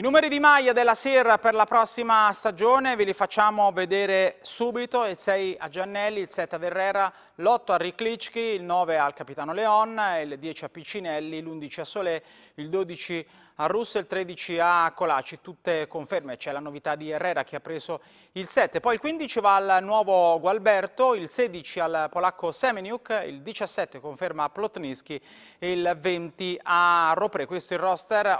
I numeri di maglia della Sir per la prossima stagione ve li facciamo vedere subito, il 6 a Giannelli, il 7 a Herrera, l'8 a Riclicchi, il 9 al Capitano Leon, il 10 a Piccinelli, l'11 a Solé, il 12 a Russo e il 13 a Colaci, tutte conferme, c'è la novità di Herrera che ha preso il 7, poi il 15 va al nuovo Gualberto, il 16 al polacco Semeniuk, il 17 conferma a Plotniski e il 20 a Ropre, questo è il roster.